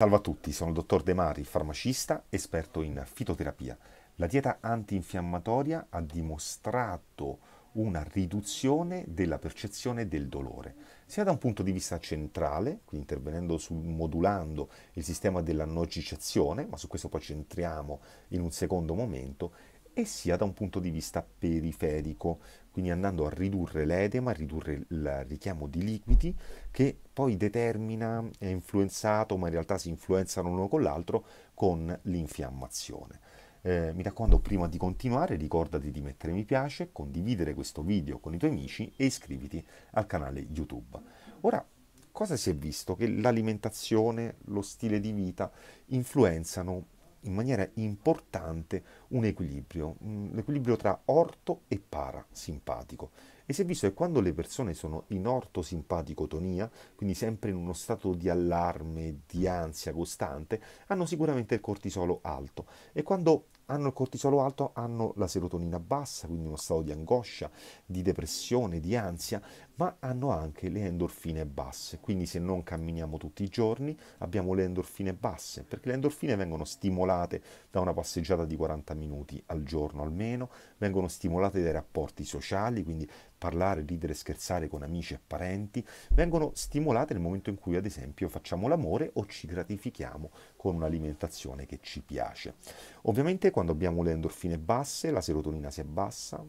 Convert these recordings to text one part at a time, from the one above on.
Salve a tutti, sono il dottor De Mari, farmacista, esperto in fitoterapia. La dieta antinfiammatoria ha dimostrato una riduzione della percezione del dolore, sia da un punto di vista centrale, quindi intervenendo sul modulando il sistema della nociciazione, ma su questo poi ci entriamo in un secondo momento, e sia da un punto di vista periferico, quindi andando a ridurre l'edema, a ridurre il richiamo di liquidi che poi determina, è influenzato, ma in realtà si influenzano l'uno con l'altro con l'infiammazione. Eh, mi raccomando, prima di continuare, ricordati di mettere mi piace, condividere questo video con i tuoi amici e iscriviti al canale YouTube. Ora, cosa si è visto? Che l'alimentazione, lo stile di vita influenzano in maniera importante un equilibrio, l'equilibrio tra orto e parasimpatico e si è visto che quando le persone sono in ortosimpaticotonia, quindi sempre in uno stato di allarme, di ansia costante, hanno sicuramente il cortisolo alto. E quando hanno il cortisolo alto hanno la serotonina bassa, quindi uno stato di angoscia, di depressione, di ansia, ma hanno anche le endorfine basse. Quindi se non camminiamo tutti i giorni abbiamo le endorfine basse, perché le endorfine vengono stimolate da una passeggiata di 40 minuti al giorno almeno, vengono stimolate dai rapporti sociali, quindi parlare, ridere, scherzare con amici e parenti, vengono stimolate nel momento in cui ad esempio facciamo l'amore o ci gratifichiamo con un'alimentazione che ci piace. Ovviamente quando abbiamo le endorfine basse, la serotonina si abbassa,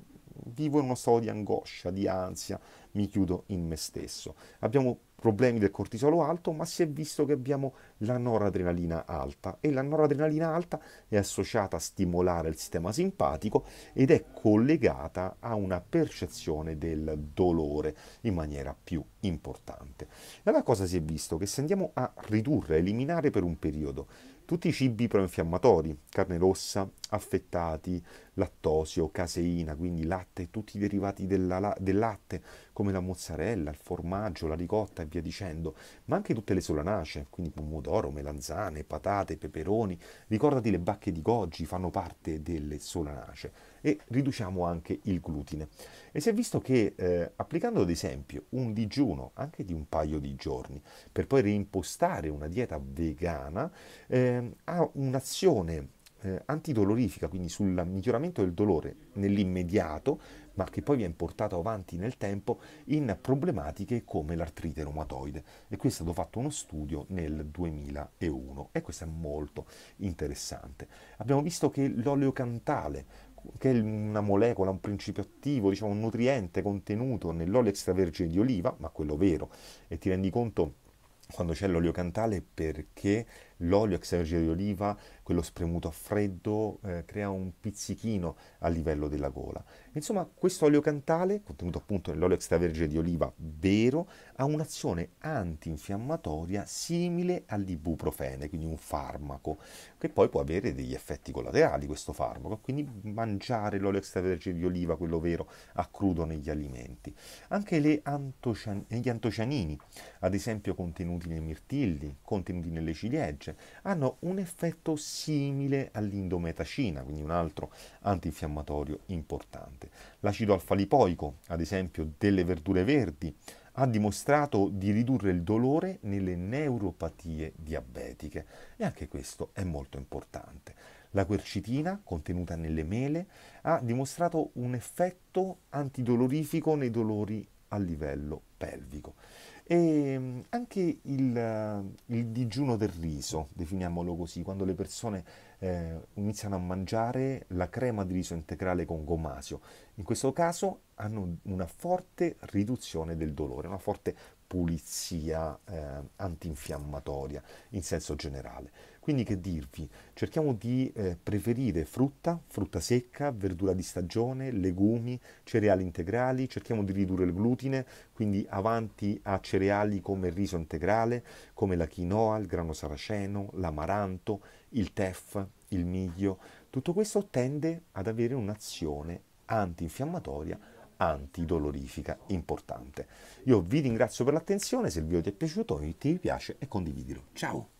vivo in uno stato di angoscia, di ansia, mi chiudo in me stesso. Abbiamo problemi del cortisolo alto, ma si è visto che abbiamo la noradrenalina alta e la noradrenalina alta è associata a stimolare il sistema simpatico ed è collegata a una percezione del dolore in maniera più importante. E allora cosa si è visto? Che se andiamo a ridurre, a eliminare per un periodo tutti i cibi proinfiammatori, carne rossa, affettati, lattosio, caseina, quindi latte e tutti i derivati della, del latte, come la mozzarella, il formaggio, la ricotta e via dicendo, ma anche tutte le solanacee, quindi pomodoro, melanzane, patate, peperoni. Ricordati le bacche di goji fanno parte delle solanacee e riduciamo anche il glutine. E si è visto che eh, applicando ad esempio un digiuno anche di un paio di giorni per poi reimpostare una dieta vegana eh, ha un'azione eh, antidolorifica, quindi sul miglioramento del dolore nell'immediato, ma che poi viene portato avanti nel tempo in problematiche come l'artrite reumatoide. E qui è stato fatto uno studio nel 2001 e questo è molto interessante. Abbiamo visto che l'olio cantale che è una molecola, un principio attivo, diciamo un nutriente contenuto nell'olio extravergine di oliva, ma quello vero, e ti rendi conto quando c'è l'olio cantale perché l'olio extravergine di oliva, quello spremuto a freddo, eh, crea un pizzichino a livello della gola. Insomma, questo olio cantale, contenuto appunto nell'olio extravergine di oliva vero, ha un'azione antinfiammatoria simile all'ibuprofene, quindi un farmaco, che poi può avere degli effetti collaterali questo farmaco, quindi mangiare l'olio extravergine di oliva, quello vero, a crudo negli alimenti. Anche le antocian- gli antocianini, ad esempio contenuti nei mirtilli, contenuti nelle ciliegie, efficace, hanno un effetto simile all'indometacina, quindi un altro antinfiammatorio importante. L'acido alfalipoico, ad esempio delle verdure verdi, ha dimostrato di ridurre il dolore nelle neuropatie diabetiche e anche questo è molto importante. La quercitina, contenuta nelle mele, ha dimostrato un effetto antidolorifico nei dolori a livello pelvico. E ehm, anche il, il digiuno del riso, definiamolo così, quando le persone eh, iniziano a mangiare la crema di riso integrale con gomasio, in questo caso hanno una forte riduzione del dolore, una forte pulizia eh, antinfiammatoria in senso generale. Quindi che dirvi? Cerchiamo di eh, preferire frutta, frutta secca, verdura di stagione, legumi, cereali integrali, cerchiamo di ridurre il glutine, quindi avanti a cereali come il riso integrale, come la quinoa, il grano saraceno, l'amaranto, il tef, il miglio. Tutto questo tende ad avere un'azione antinfiammatoria antidolorifica importante. Io vi ringrazio per l'attenzione, se il video ti è piaciuto ti piace e condividilo. Ciao!